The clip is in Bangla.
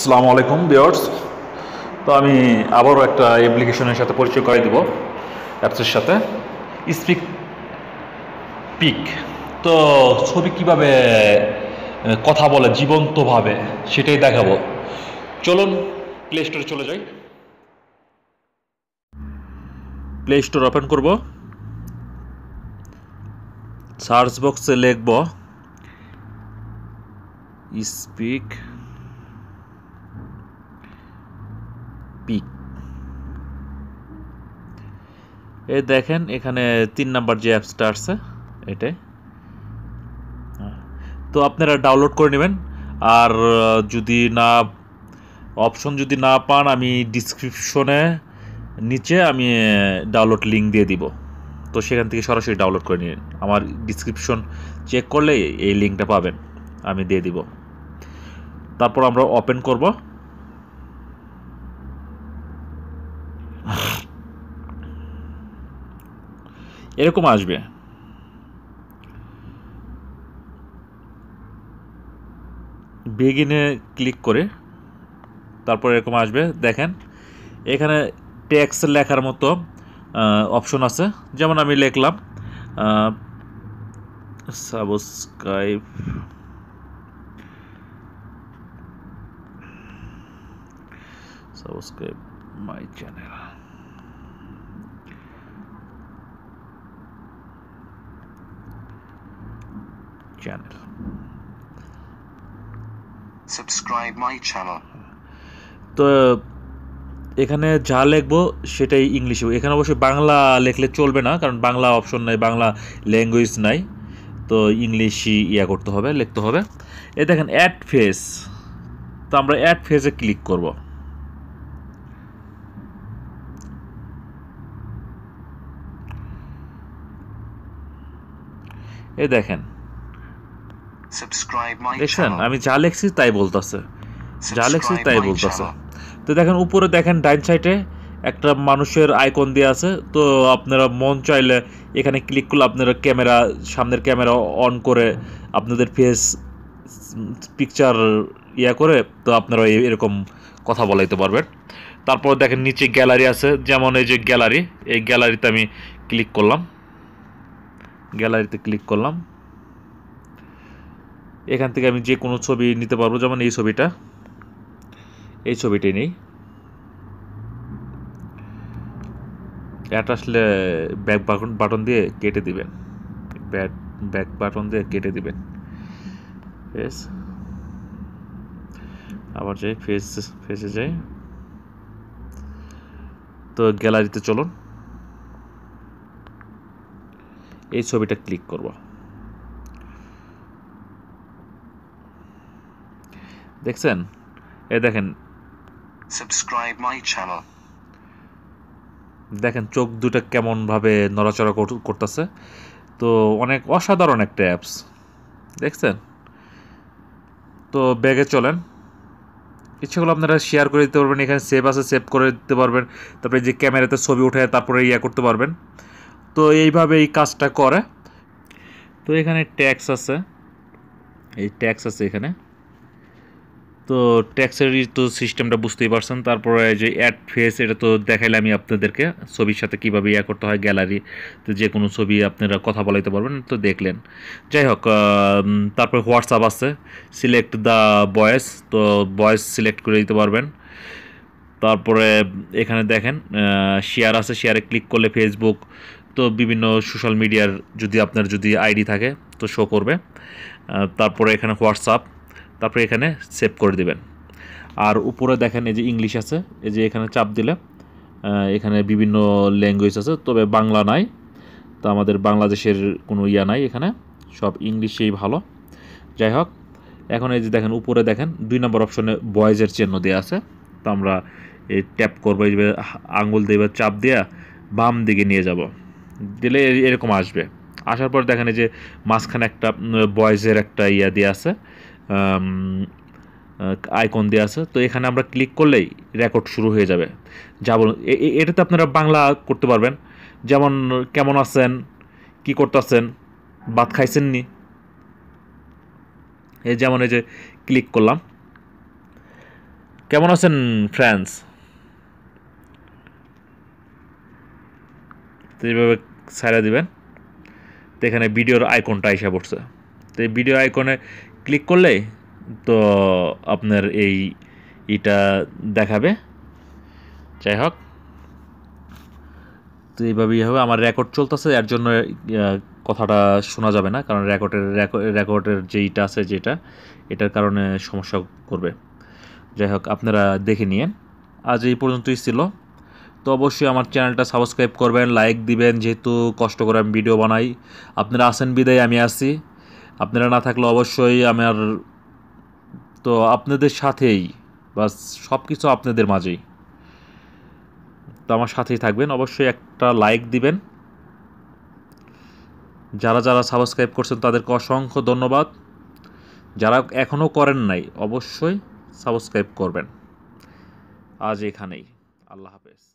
সালামু আলাইকুম বিয়ার্স তো আমি আবারও একটা অ্যাপ্লিকেশনের সাথে পরিচয় করাই দেবো অ্যাপসের সাথে স্পিক পিক তো ছবি কিভাবে কথা বলে জীবন্তভাবে সেটাই দেখাবো চলুন প্লে স্টোরে চলে যাই প্লে স্টোর ওপেন করব সার্চ বক্সে লিখব স্পিক এ দেখেন এখানে তিন নাম্বার যে অ্যাপসটা আসছে এটাই তো আপনারা ডাউনলোড করে নেবেন আর যদি না অপশন যদি না পান আমি ডিসক্রিপশনে নিচে আমি ডাউনলোড লিঙ্ক দিয়ে দিব তো সেখান থেকে সরাসরি ডাউনলোড করে নিন আমার ডিসক্রিপশন চেক করলে এই লিঙ্কটা পাবেন আমি দিয়ে দিব তারপর আমরা ওপেন করব এরকম আসবে বেগিনে ক্লিক করে তারপর এরকম আসবে দেখেন এখানে ট্যাক্স লেখার মতো অপশন আছে যেমন আমি লিখলাম subscribe subscribe my channel channel subscribe my channel তো এখানে যা লিখবো সেটাই ইংলিশে এখানে অবশ্যই বাংলা লিখলে চলবে না কারণ বাংলা অপশন নাই বাংলা ল্যাঙ্গুয়েজ নাই তো ইংলিশই ইয়া করতে হবে লিখতে হবে এ দেখেন অ্যাড ফেস তো আমরা অ্যাড ফেসে ক্লিক করব এ দেখেন দেখছেন আমি যা লেখছি তাই বলতাছে যা লেখছি তাই বলতাছে তো দেখেন উপরে দেখেন ডাইন সাইডে একটা মানুষের আইকন দিয়ে আছে তো আপনারা মন চাইলে এখানে ক্লিক করলে আপনারা ক্যামেরা সামনের ক্যামেরা অন করে আপনাদের ফেস পিকচার ইয়া করে তো আপনারা এরকম কথা বলাইতে পারবেন তারপর দেখেন নিচে গ্যালারি আছে যেমন এই যে গ্যালারি এই গ্যালারিতে আমি ক্লিক করলাম গ্যালারিতে ক্লিক করলাম এখান থেকে আমি যে কোনো ছবি নিতে পারবো যেমন এই ছবিটা এই ছবিটি নেই আসলে ব্যাক বাটন দিয়ে কেটে দিবেন ব্যাক ব্যাক বাটন দিয়ে কেটে দিবেন ফেস আবার যাই ফেস ফেসে যাই তো গ্যালারিতে চলুন এই ছবিটা ক্লিক করবো দেখছেন এ দেখেন সাবস্ক্রাইব মাই চ্যানেল দেখেন চোখ দুটো কেমনভাবে নড়াচড়া করতেছে তো অনেক অসাধারণ একটা অ্যাপস দেখছেন তো ব্যাগে চলেন ইচ্ছেগুলো আপনারা শেয়ার করে দিতে পারবেন এখানে সেভ আছে সেভ করে দিতে পারবেন তারপরে যে ক্যামেরাতে ছবি উঠে তারপরে ইয়া করতে পারবেন তো এইভাবে এই কাজটা করে তো এখানে ট্যাক্স আছে এই ট্যাক্স আছে এখানে তো ট্যাক্সেরই তো সিস্টেমটা বুঝতেই পারছেন তারপরে যে অ্যাড ফেস এটা তো আমি আপনাদেরকে ছবির সাথে কীভাবে ইয়া করতে হয় গ্যালারি তো যে কোনো ছবি আপনারা কথা বলাইতে পারবেন তো দেখলেন যাই হোক তারপরে হোয়াটসঅ্যাপ আছে সিলেক্ট দ্য বয়েস তো বয়েস সিলেক্ট করে দিতে পারবেন তারপরে এখানে দেখেন শেয়ার আছে শেয়ারে ক্লিক করলে ফেসবুক তো বিভিন্ন সোশ্যাল মিডিয়ার যদি আপনার যদি আইডি থাকে তো শো করবে তারপরে এখানে হোয়াটসঅ্যাপ তারপরে এখানে সেভ করে দিবেন আর উপরে দেখেন এই যে ইংলিশ আছে এই যে এখানে চাপ দিলে এখানে বিভিন্ন ল্যাঙ্গুয়েজ আছে তবে বাংলা নাই তো আমাদের বাংলাদেশের কোনো ইয়া নাই এখানে সব ইংলিশেই ভালো যাই হোক এখন এই যে দেখেন উপরে দেখেন দুই নম্বর অপশনে বয়েজের চিহ্ন দেওয়া আছে তো আমরা এই ট্যাপ করবো এইভাবে আঙুল দিয়ে চাপ দেওয়া বাম দিকে নিয়ে যাব দিলে এরকম আসবে আসার পর দেখেন এই যে মাঝখানে একটা বয়েজের একটা ইয়া দিয়ে আছে আইকন দেওয়া আছে তো এখানে আমরা ক্লিক করলেই রেকর্ড শুরু হয়ে যাবে যা বলুন এটাতে আপনারা বাংলা করতে পারবেন যেমন কেমন আছেন কি করতেছেন বাদ খাইছেন নি এই যেমন এই যে ক্লিক করলাম কেমন আছেন ফ্রেন্ডস তো এইভাবে ছাড়া দিবেন তো এখানে ভিডিওর আইকনটা এসে পড়ছে তো এই ভিডিও আইকনে ক্লিক করলে তো আপনার এই এটা দেখাবে যাই হোক তো এইভাবেই হবে আমার রেকর্ড চলতেছে এর জন্য কথাটা শোনা যাবে না কারণ রেকর্ডের রেকর্ডের যেইটা আছে যেটা এটার কারণে সমস্যা করবে যাই হোক আপনারা দেখে নিয়েন আজ এই পর্যন্তই ছিল তো অবশ্যই আমার চ্যানেলটা সাবস্ক্রাইব করবেন লাইক দিবেন যেহেতু কষ্ট করে আমি ভিডিও বানাই আপনারা আসেন বিদায় আমি আসি আপনারা না থাকলে অবশ্যই আমার তো আপনাদের সাথেই বা সব কিছু আপনাদের মাঝেই তো আমার সাথেই থাকবেন অবশ্যই একটা লাইক দিবেন যারা যারা সাবস্ক্রাইব করছেন তাদেরকে অসংখ্য ধন্যবাদ যারা এখনও করেন নাই অবশ্যই সাবস্ক্রাইব করবেন আজ এখানেই আল্লাহ হাফেজ